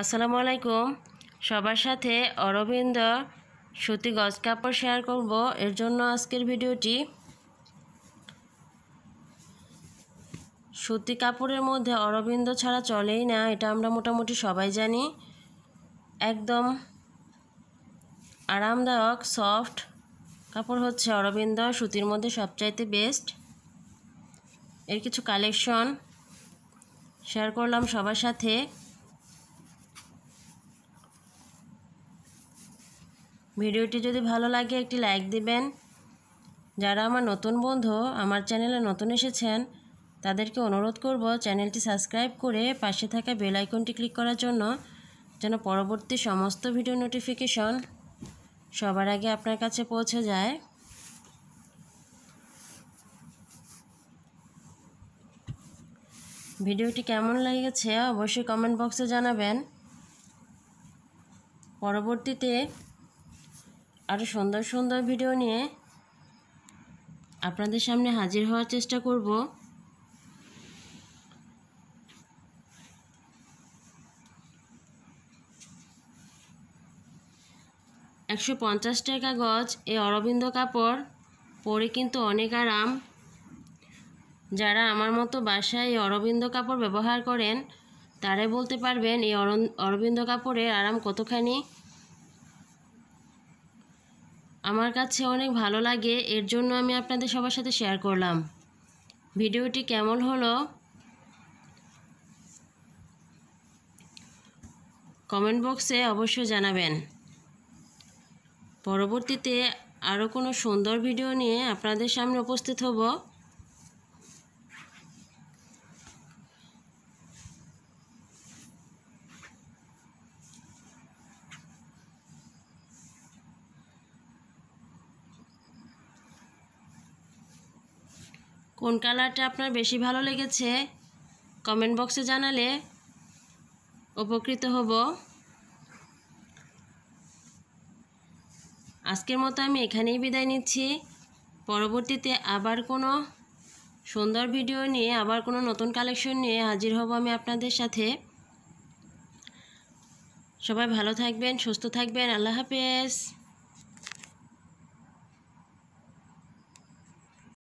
আসসালামু আলাইকুম সবার সাথে অরবিন্দ সুতি গজ কাপড় শেয়ার করব এর জন্য আজকের ভিডিওটি সুতি কাপড়ের মধ্যে অরবিন্দ ছাড়া চলেই না এটা আমরা মোটামুটি সবাই জানি একদম আরামদায়ক সফট কাপড় হচ্ছে অরবিন্দ সুতির মধ্যে সবচাইতে বেস্ট এর কিছু কালেকশন শেয়ার করলাম সবার সাথে ভিডিওটি যদি ভালো লাগে একটি লাইক দিবেন যারা আমার নতুন বন্ধু আমার চ্যানেলে নতুন এসেছেন তাদেরকে অনুরোধ করব চ্যানেলটি সাবস্ক্রাইব করে পাশে থাকা বেল আইকনটি ক্লিক করার জন্য যেন পরবর্তী সমস্ত ভিডিও নোটিফিকেশন সবার আগে আপনার কাছে পৌঁছে যায় ভিডিওটি কেমন লেগেছে অবশ্যই কমেন্ট বক্সে জানাবেন পরবর্তীতে আরও সুন্দর সুন্দর ভিডিও নিয়ে আপনাদের সামনে হাজির হওয়ার চেষ্টা করব একশো পঞ্চাশ টাকা গজ এই অরবিন্দ কাপড় পরে কিন্তু অনেক আরাম যারা আমার মতো বাসায় এই অরবিন্দ কাপড় ব্যবহার করেন তারাই বলতে পারবেন এই অরবিন্দ কাপড়ের আরাম কতখানি আমার কাছে অনেক ভালো লাগে এর জন্য আমি আপনাদের সবার সাথে শেয়ার করলাম ভিডিওটি কেমন হলো কমেন্ট বক্সে অবশ্যই জানাবেন পরবর্তীতে আরও কোনো সুন্দর ভিডিও নিয়ে আপনাদের সামনে উপস্থিত হবো কোন কালারটা আপনার বেশি ভালো লেগেছে কমেন্ট বক্সে জানালে উপকৃত হব আজকের মতো আমি এখানেই বিদায় নিচ্ছি পরবর্তীতে আবার কোনো সুন্দর ভিডিও নিয়ে আবার কোনো নতুন কালেকশন নিয়ে হাজির হব আমি আপনাদের সাথে সবাই ভালো থাকবেন সুস্থ থাকবেন আল্লাহ হাফেজ